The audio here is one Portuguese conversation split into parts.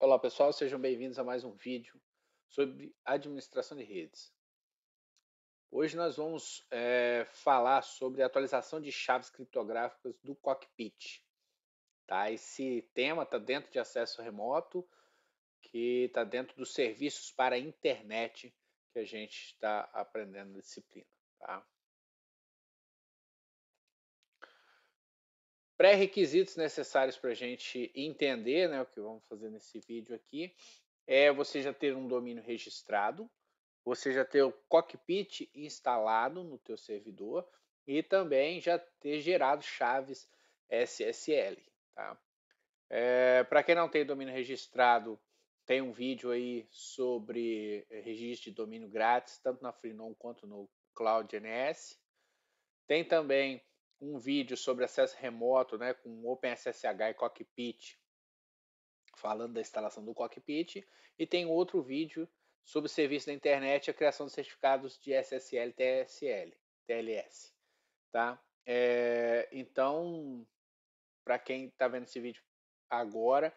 Olá pessoal, sejam bem-vindos a mais um vídeo sobre administração de redes. Hoje nós vamos é, falar sobre atualização de chaves criptográficas do cockpit. Tá? Esse tema está dentro de acesso remoto, que está dentro dos serviços para a internet que a gente está aprendendo na disciplina. Tá? pré-requisitos necessários para a gente entender né, o que vamos fazer nesse vídeo aqui é você já ter um domínio registrado, você já ter o cockpit instalado no teu servidor e também já ter gerado chaves SSL. Tá? É, para quem não tem domínio registrado, tem um vídeo aí sobre eh, registro de domínio grátis, tanto na Freenom quanto no CloudNS. Tem também um vídeo sobre acesso remoto, né, com OpenSSH e Cockpit, falando da instalação do Cockpit, e tem outro vídeo sobre o serviço da internet e a criação de certificados de SSL, TSL, TLS, tá? É, então, para quem está vendo esse vídeo agora,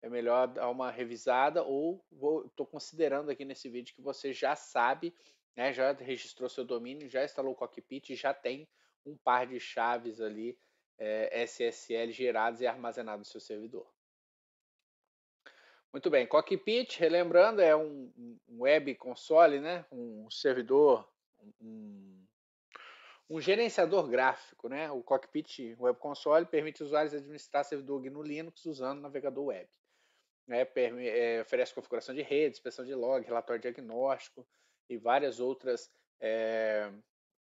é melhor dar uma revisada ou estou considerando aqui nesse vídeo que você já sabe, né, já registrou seu domínio, já instalou o Cockpit, já tem um par de chaves ali é, eh, SSL gerados e armazenadas no seu servidor. Muito bem, Cockpit, relembrando, é um, um web console, né? um servidor, um, um, gerenciador gráfico. Né? O Cockpit Web Console permite usuários administrar servidor GNU Linux usando navegador web. É, é, oferece configuração de rede, inspeção de log, relatório diagnóstico e várias outras é,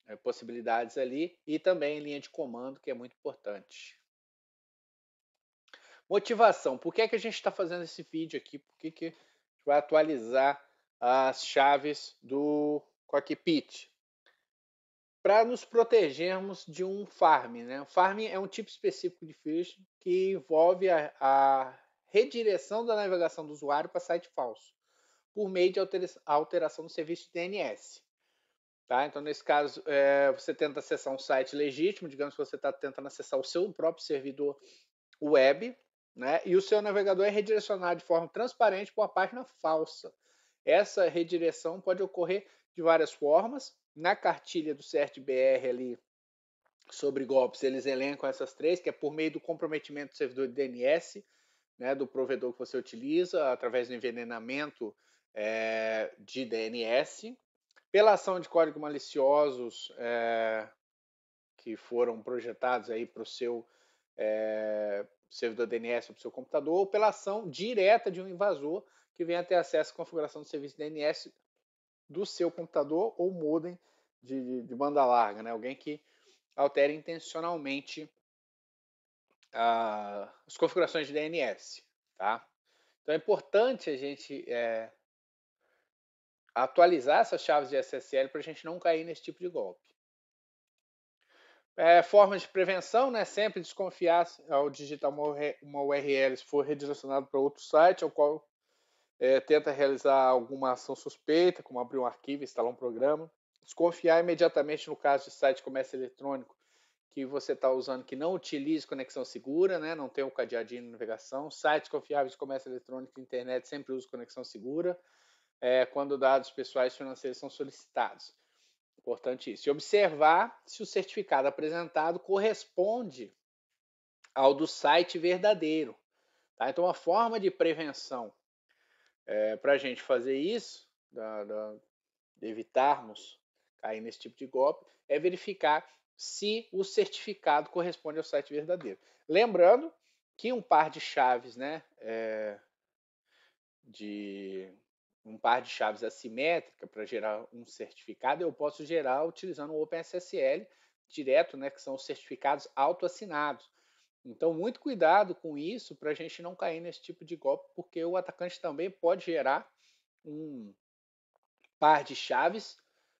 eh, possibilidades ali e também linha de comando, que é muito importante. Motivação. Por que, é que a gente está fazendo esse vídeo aqui? Por que, que a gente vai atualizar as chaves do cockpit? Para nos protegermos de um farm. Né? O farm é um tipo específico de phishing que envolve a, a redireção da navegação do usuário para site falso por meio de alteração do serviço de DNS. Tá? Então, nesse caso, é, você tenta acessar um site legítimo, digamos que você está tentando acessar o seu próprio servidor web, né? e o seu navegador é redirecionado de forma transparente para uma página falsa. Essa redireção pode ocorrer de várias formas. Na cartilha do CERT-BR ali sobre golpes, eles elencam essas três, que é por meio do comprometimento do servidor de DNS, né, do provedor que você utiliza, através do envenenamento é, de DNS, pela ação de código maliciosos é, que foram projetados aí para o seu é, servidor DNS ou para o seu computador, ou pela ação direta de um invasor que venha ter acesso à configuração do serviço DNS do seu computador ou modem de, de, de banda larga, né? Alguém que altere intencionalmente ah, as configurações de DNS, tá? Então é importante a gente é, atualizar essas chaves de SSL para a gente não cair nesse tipo de golpe. É, formas de prevenção, né? Sempre desconfiar ao digitar uma URL se for redirecionado para outro site, ao qual é, tenta realizar alguma ação suspeita, como abrir um arquivo, instalar um programa. Desconfiar imediatamente no caso de site de comércio eletrônico que você está usando que não utilize conexão segura, né? não tem o um cadeadinho de navegação. Sites confiáveis de comércio eletrônico e internet sempre usam conexão segura é, quando dados pessoais financeiros são solicitados. Importante isso. E observar se o certificado apresentado corresponde ao do site verdadeiro. Tá? Então, uma forma de prevenção é, para a gente fazer isso, da, da, evitarmos cair nesse tipo de golpe, é verificar se o certificado corresponde ao site verdadeiro. Lembrando que um par de chaves né, é, de um par de chaves assimétrica para gerar um certificado, eu posso gerar utilizando o OpenSSL direto, né, que são os certificados autoassinados. Então, muito cuidado com isso para a gente não cair nesse tipo de golpe, porque o atacante também pode gerar um par de chaves,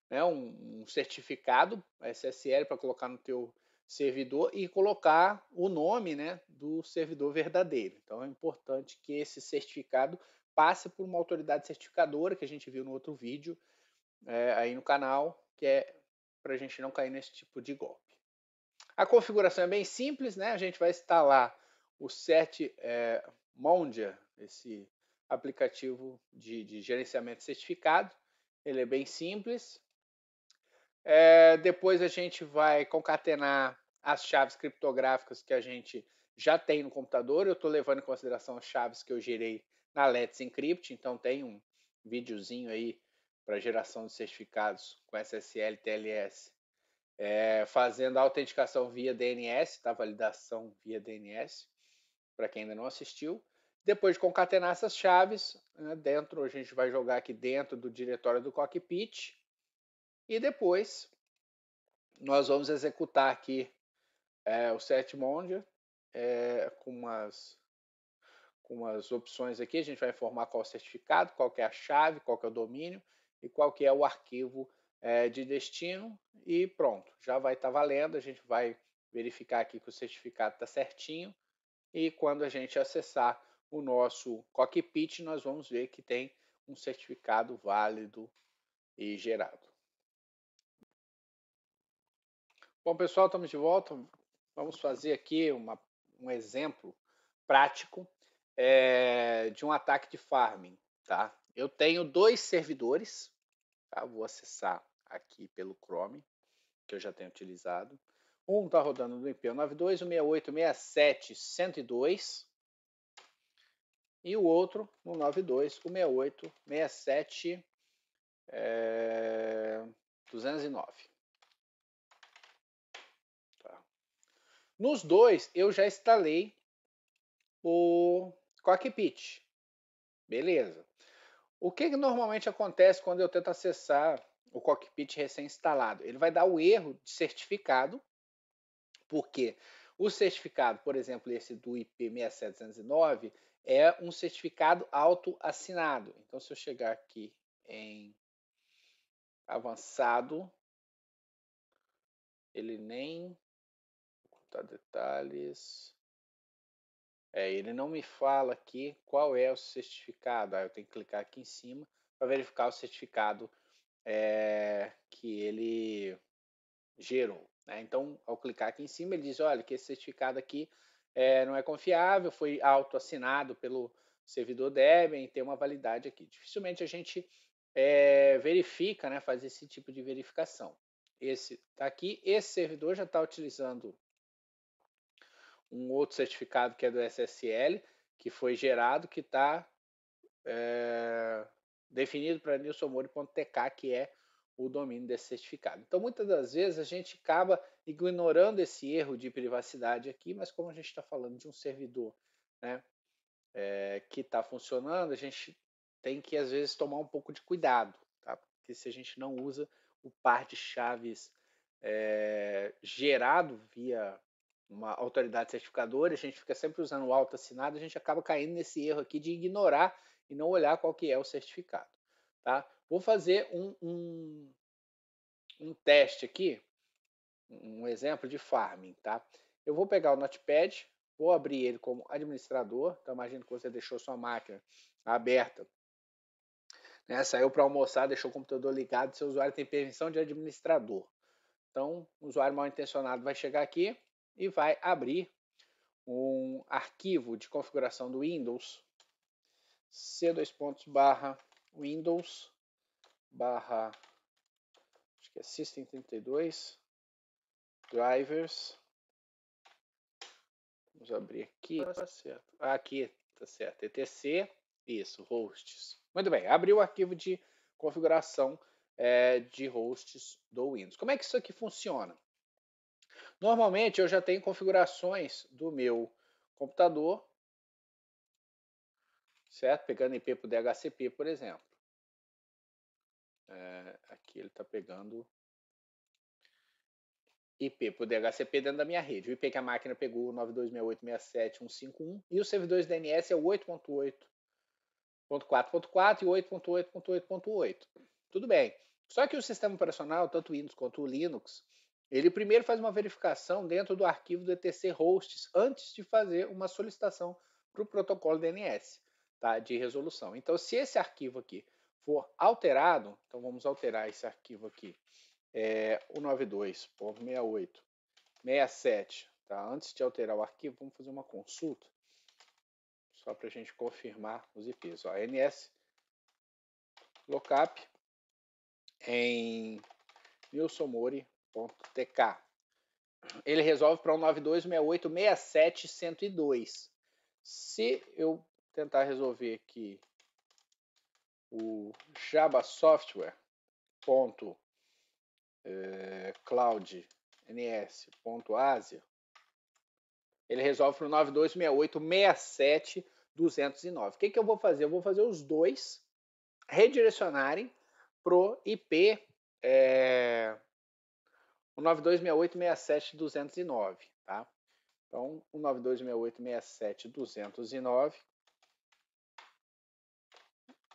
né, um, um certificado SSL para colocar no teu servidor e colocar o nome né, do servidor verdadeiro. Então, é importante que esse certificado passe por uma autoridade certificadora, que a gente viu no outro vídeo é, aí no canal, que é para a gente não cair nesse tipo de golpe. A configuração é bem simples, né? A gente vai instalar o Set é, Mondia, esse aplicativo de, de, gerenciamento certificado. Ele é bem simples. É, depois a gente vai concatenar as chaves criptográficas que a gente já tem no computador. Eu estou levando em consideração as chaves que eu gerei na Let's Encrypt, então tem um videozinho aí para geração de certificados com SSL TLS, é, eh, fazendo a autenticação via DNS, tá? validação via DNS, para quem ainda não assistiu. Depois de concatenar essas chaves, né, dentro, a gente vai jogar aqui dentro do diretório do cockpit, e depois nós vamos executar aqui é, o setMondia é, eh, com umas com as opções aqui. A gente vai informar qual é o certificado, qual é a chave, qual é o domínio e qual que é o arquivo é, de destino e pronto, já vai estar tá valendo. A gente vai verificar aqui que o certificado está certinho e quando a gente acessar o nosso cockpit, nós vamos ver que tem um certificado válido e gerado. Bom, pessoal, estamos de volta. Vamos fazer aqui uma, um exemplo prático eh, de um ataque de farming, tá? Eu tenho dois servidores, tá? Vou acessar aqui pelo Chrome, que eu já tenho utilizado. Um está rodando no IP 92, 68, 67, 102 e o outro no 92, 68, 67, 209. Nos dois eu já instalei o cockpit. Beleza. O que, que normalmente acontece quando eu tento acessar o cockpit recém-instalado? Ele vai dar o erro de certificado, porque o certificado, por exemplo, esse do IP6709, é um certificado auto assinado. Então, se eu chegar aqui em avançado, ele nem. Vou contar detalhes. É, ele não me fala aqui qual é o certificado. Aí ah, eu tenho que clicar aqui em cima para verificar o certificado é, que ele gerou. Né? Então, ao clicar aqui em cima, ele diz: olha, que esse certificado aqui é, não é confiável, foi autoassinado pelo servidor Debian e tem uma validade aqui. Dificilmente a gente eh, verifica, né, faz esse tipo de verificação. Esse está aqui, esse servidor já está utilizando um outro certificado que é do SSL, que foi gerado, que está é, eh, definido para nilsomori.tk, que é o domínio desse certificado. Então, muitas das vezes a gente acaba ignorando esse erro de privacidade aqui, mas como a gente está falando de um servidor né, é, que está funcionando, a gente tem que, às vezes, tomar um pouco de cuidado, tá? porque se a gente não usa o par de chaves é, gerado via uma autoridade certificadora, a gente fica sempre usando o assinado, a gente acaba caindo nesse erro aqui de ignorar e não olhar qual que é o certificado. Tá? Vou fazer um, um, um teste aqui, um exemplo de farming. Tá? Eu vou pegar o Notepad, vou abrir ele como administrador, então imagina que você deixou sua máquina aberta né, saiu para almoçar, deixou o computador ligado, seu usuário tem permissão de administrador. Então, o usuário mal intencionado vai chegar aqui, e vai abrir um arquivo de configuração do Windows c2 pontos barra Windows barra acho que é System32 drivers vamos abrir aqui tá, tá certo aqui tá certo etc isso hosts muito bem abriu o arquivo de configuração é, de hosts do Windows como é que isso aqui funciona Normalmente eu já tenho configurações do meu computador, certo? Pegando IP por DHCP, por exemplo. É, aqui ele está pegando IP por DHCP dentro da minha rede. O IP que a máquina pegou, 9268671151, e os servidores DNS é o 8.8.4.4 e 8.8.8.8. Tudo bem. Só que o sistema operacional, tanto Windows quanto o Linux, ele primeiro faz uma verificação dentro do arquivo do ETC hosts antes de fazer uma solicitação para o protocolo DNS tá, de resolução. Então, se esse arquivo aqui for alterado, então vamos alterar esse arquivo aqui, é, o 92.68.67, tá? Antes de alterar o arquivo, vamos fazer uma consulta só para a gente confirmar os IPs. Ó, NS lookup em Mori .tk. Ele resolve para um 9268670102. Se eu tentar resolver aqui o Java Software ponto eh, cloud ns ponto asia ele resolve para o 92686709. O que, que eu vou fazer? Eu vou fazer os dois redirecionarem pro IP eh, o 9268 tá? Então, o 9268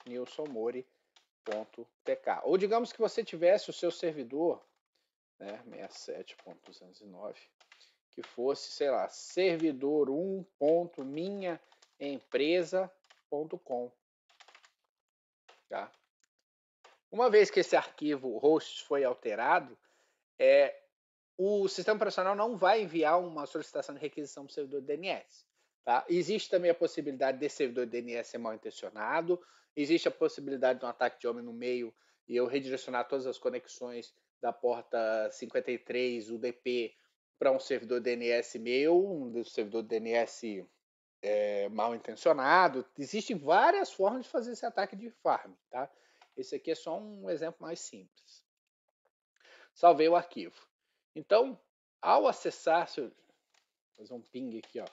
nilsonmori.tk. Ou digamos que você tivesse o seu servidor, né, 67.209, que fosse, sei lá, servidor1.minhaempresa.com, tá? Uma vez que esse arquivo host foi alterado, é, o sistema operacional não vai enviar uma solicitação de requisição para o servidor DNS. Tá? Existe também a possibilidade desse servidor DNS ser mal intencionado, existe a possibilidade de um ataque de homem no meio e eu redirecionar todas as conexões da porta 53 UDP para um servidor DNS meu, um servidor DNS é, mal intencionado. Existem várias formas de fazer esse ataque de farm. Tá? Esse aqui é só um exemplo mais simples salvei o arquivo. Então, ao acessar, se eu fazer um ping aqui, ó,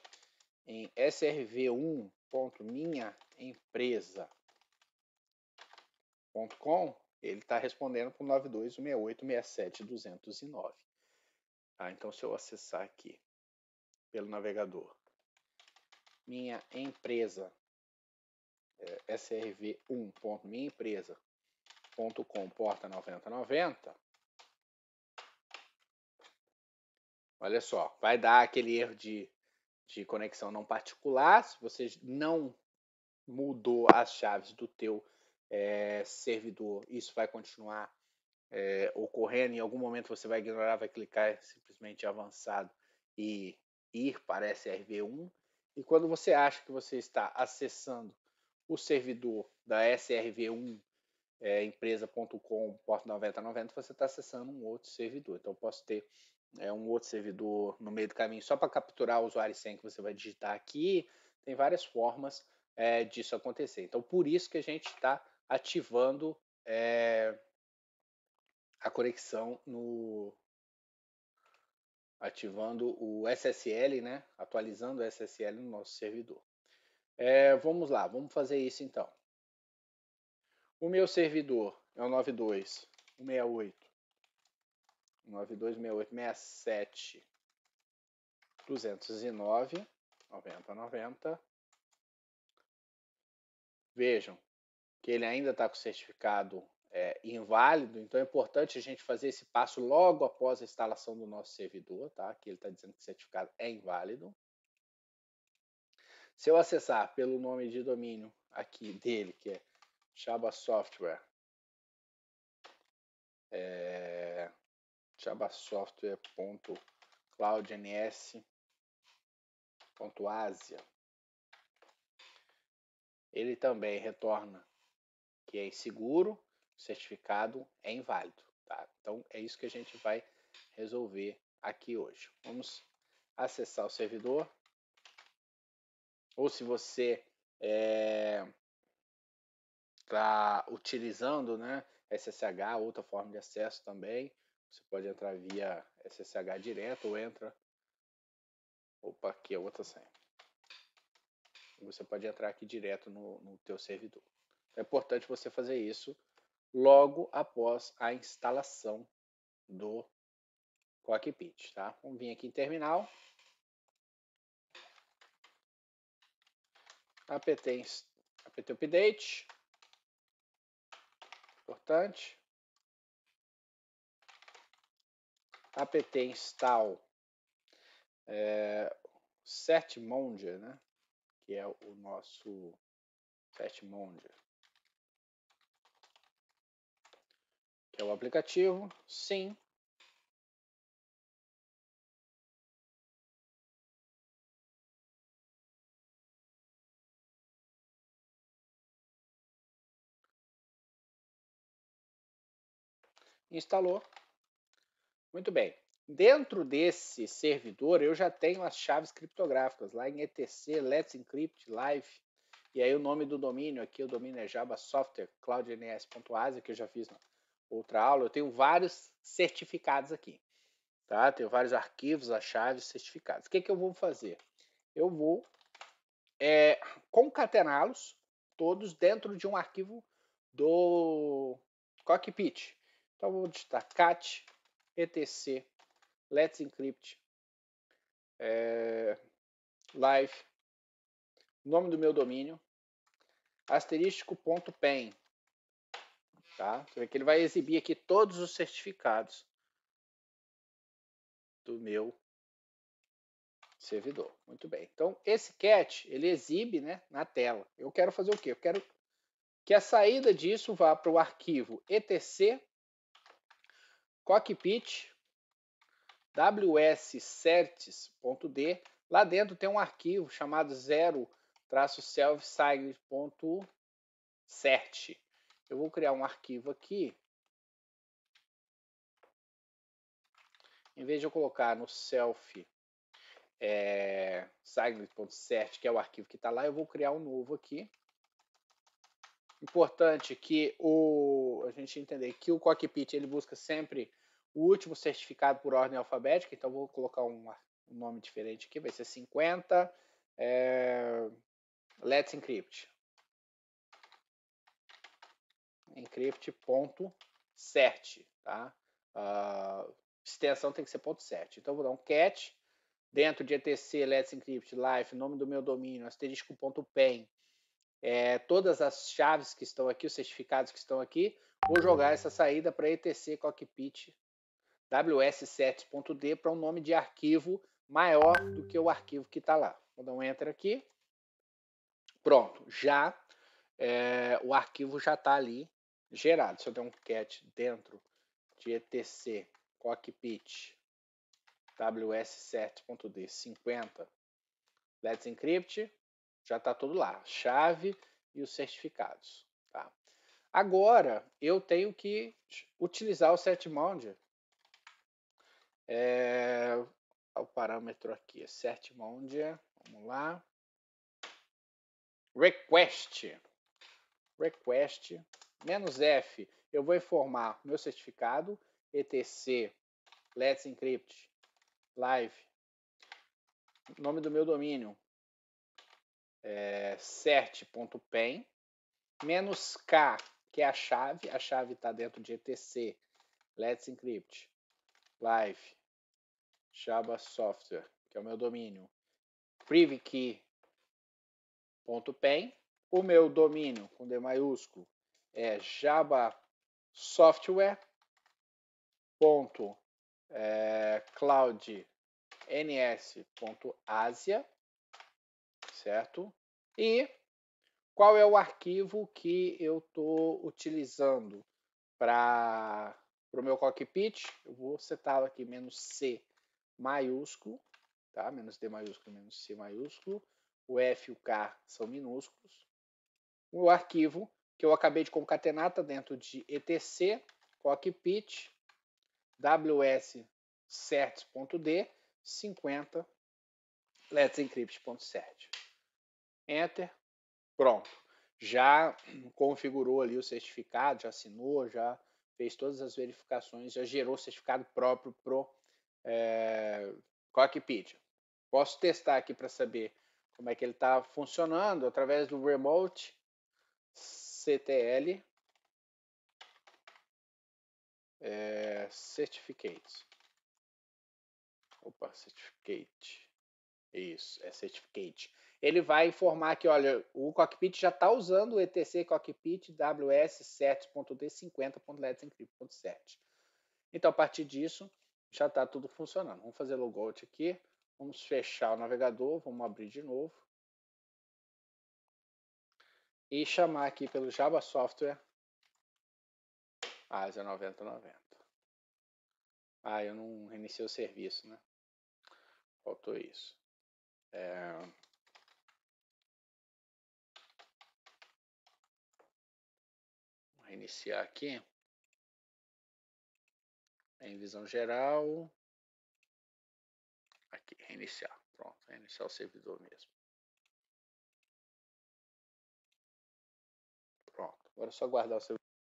em srv1.minhaempresa.com, ele está respondendo para o 921686709. Tá? Então, se eu acessar aqui pelo navegador, minha empresa, é, srv1.minhaempresa.com, porta 9090, Olha só, vai dar aquele erro de, de conexão não particular. Se você não mudou as chaves do teu é, servidor, isso vai continuar é, ocorrendo. Em algum momento você vai ignorar, vai clicar simplesmente avançado e ir para SRV1. E quando você acha que você está acessando o servidor da SRV1 é, eh, empresa.com, porto 9090, você está acessando um outro servidor. Então, eu posso ter é um outro servidor no meio do caminho só para capturar o usuário sem que você vai digitar aqui. Tem várias formas é, disso acontecer. Então, por isso que a gente está ativando é, a conexão no. ativando o SSL, né? Atualizando o SSL no nosso servidor. É, vamos lá, vamos fazer isso então. O meu servidor é o 92168. 926867 209 9090 Vejam que ele ainda está com certificado é, inválido, então é importante a gente fazer esse passo logo após a instalação do nosso servidor, tá? Que ele está dizendo que o certificado é inválido. Se eu acessar pelo nome de domínio aqui dele, que é Chaba Software, é, jabasoftware.cloudns.asia. Ele também retorna que é inseguro, o certificado é inválido. Tá? Então é isso que a gente vai resolver aqui hoje. Vamos acessar o servidor. Ou se você está é, tá utilizando né, SSH, outra forma de acesso também, você pode entrar via SSH direto ou entra. Opa, aqui é outra senha. Você pode entrar aqui direto no, no teu servidor. É importante você fazer isso logo após a instalação do cockpit, tá? Vamos vir aqui em terminal. apt, apt update, importante. Apetenstal, é, eh, Setmondia, né? Que é o nosso Setmondia. Que é o aplicativo, sim. Instalou, muito bem. Dentro desse servidor, eu já tenho as chaves criptográficas lá em etc, Let's Encrypt, Live. E aí o nome do domínio aqui, o domínio é Java Software CloudNS.asia, que eu já fiz na outra aula. Eu tenho vários certificados aqui. Tá? Tenho vários arquivos, as chaves, certificados. O que, é que eu vou fazer? Eu vou é, concatená-los todos dentro de um arquivo do cockpit. Então eu vou digitar cat etc, Let's Encrypt, é, Live, nome do meu domínio, asterístico.pen. Tá? Você vê que ele vai exibir aqui todos os certificados do meu servidor. Muito bem. Então, esse cat, ele exibe né, na tela. Eu quero fazer o quê? Eu quero que a saída disso vá para o arquivo etc cockpit wscerts.d. Lá dentro tem um arquivo chamado 0-selfside.cert. Eu vou criar um arquivo aqui. Em vez de eu colocar no self é, que é o arquivo que está lá, eu vou criar um novo aqui importante que o a gente entender que o cockpit ele busca sempre o último certificado por ordem alfabética, então vou colocar um, um nome diferente aqui, vai ser 50 é, eh, Let's Encrypt. Encrypt.cert, tá? Uh, extensão tem que ser ponto .cert. Então vou dar um cat dentro de etc Let's Encrypt Life, nome do meu domínio, asterisco.pen é, todas as chaves que estão aqui, os certificados que estão aqui, vou jogar essa saída para etc cockpit ws7.d para um nome de arquivo maior do que o arquivo que está lá. Vou dar um enter aqui. Pronto, já é, o arquivo já está ali gerado. Se eu der um cat dentro de etc cockpit ws7.d50 let's encrypt, já está tudo lá, chave e os certificados. Tá? Agora eu tenho que utilizar o setMounder, é, o parâmetro aqui, é setMounder, vamos lá, request, request, menos F, eu vou informar meu certificado, etc, let's encrypt, live, nome do meu domínio, é, eh, cert.pen, menos K, que é a chave, a chave está dentro de etc, let's encrypt, live, Java Software, que é o meu domínio, privkey.pen, o meu domínio com D maiúsculo é Java Software ponto é, cloud ns.asia certo? E qual é o arquivo que eu estou utilizando para o meu cockpit? Eu vou setá-lo aqui, menos C maiúsculo, tá? Menos D maiúsculo, menos C maiúsculo. O F e o K são minúsculos. O arquivo que eu acabei de concatenar está dentro de etc cockpit ws certs.d 50 let's encrypt.cert. Enter, pronto. Já configurou ali o certificado, já assinou, já fez todas as verificações, já gerou o certificado próprio pro é, Cockpit. Posso testar aqui para saber como é que ele está funcionando através do Remote CTL é, Certificates. Opa, certificate. Isso, é certificate ele vai informar que, olha, o cockpit já está usando o etc cockpit ws7.d50.letsencrypt.7. Então, a partir disso, já está tudo funcionando. Vamos fazer logout aqui, vamos fechar o navegador, vamos abrir de novo e chamar aqui pelo Java Software ASA ah, 9090. Ah, eu não reiniciei o serviço, né? Faltou isso. É... iniciar aqui, é em visão geral, aqui, reiniciar, é pronto, reiniciar é o servidor mesmo. Pronto, agora é só guardar o servidor,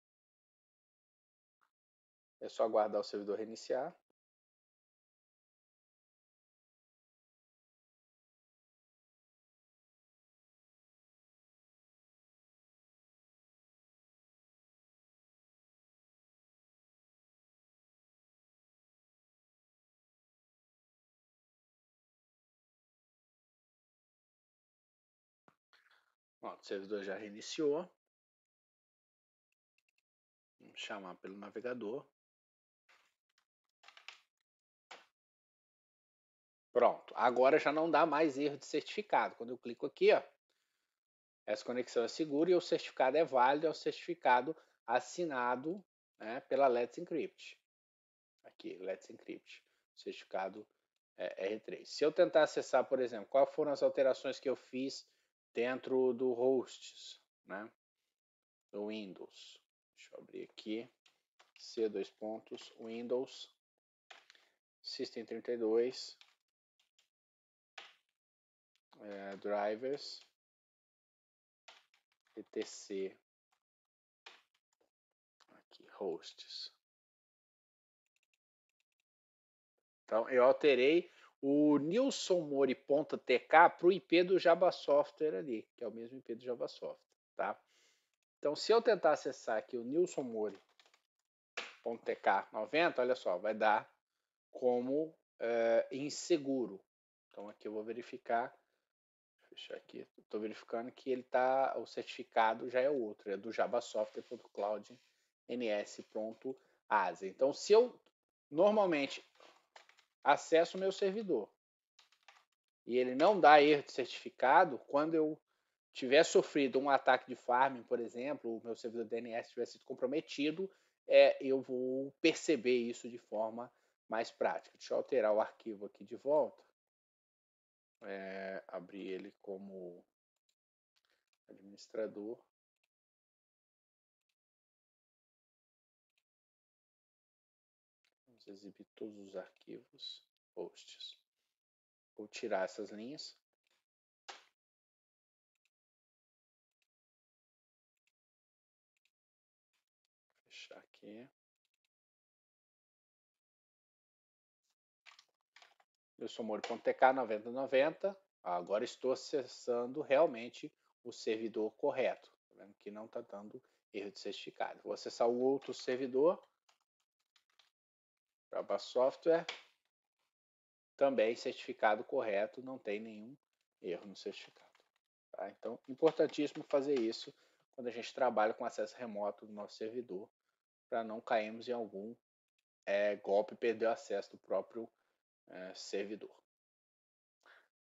é só guardar o servidor reiniciar. Ó, o servidor já reiniciou. Vamos chamar pelo navegador. Pronto, agora já não dá mais erro de certificado. Quando eu clico aqui, ó, essa conexão é segura e o certificado é válido, é o certificado assinado né, pela Let's Encrypt. Aqui, Let's Encrypt, certificado é, R3. Se eu tentar acessar, por exemplo, quais foram as alterações que eu fiz dentro do hosts, né? Do Windows. Deixa eu abrir aqui. C dois pontos, Windows, System 32, é, drivers, etc. Aqui, hosts. Então, eu alterei o Nilson Mori ponta TK para o IP do Java Software ali, que é o mesmo IP do Java Software, tá? Então, se eu tentar acessar aqui o Nilson Mori .tk 90, olha só, vai dar como eh, inseguro. Então, aqui eu vou verificar, fechar aqui, estou verificando que ele tá, o certificado já é outro, é do javasoftware.cloud ns.asa. Então, se eu normalmente acesso o meu servidor. E ele não dá erro de certificado quando eu tiver sofrido um ataque de farming, por exemplo, o meu servidor DNS tiver sido comprometido, é, eu vou perceber isso de forma mais prática. Deixa eu alterar o arquivo aqui de volta. É, abrir ele como administrador. todos os arquivos posts. Vou tirar essas linhas. Fechar aqui. Eu sou moro.tk 9090. Agora estou acessando realmente o servidor correto. Tá vendo que não está dando erro de certificado. Vou acessar o outro servidor Braba Software, também é certificado correto, não tem nenhum erro no certificado. Tá? Então, importantíssimo fazer isso quando a gente trabalha com acesso remoto do nosso servidor, para não cairmos em algum é, golpe e perder o acesso do próprio é, servidor.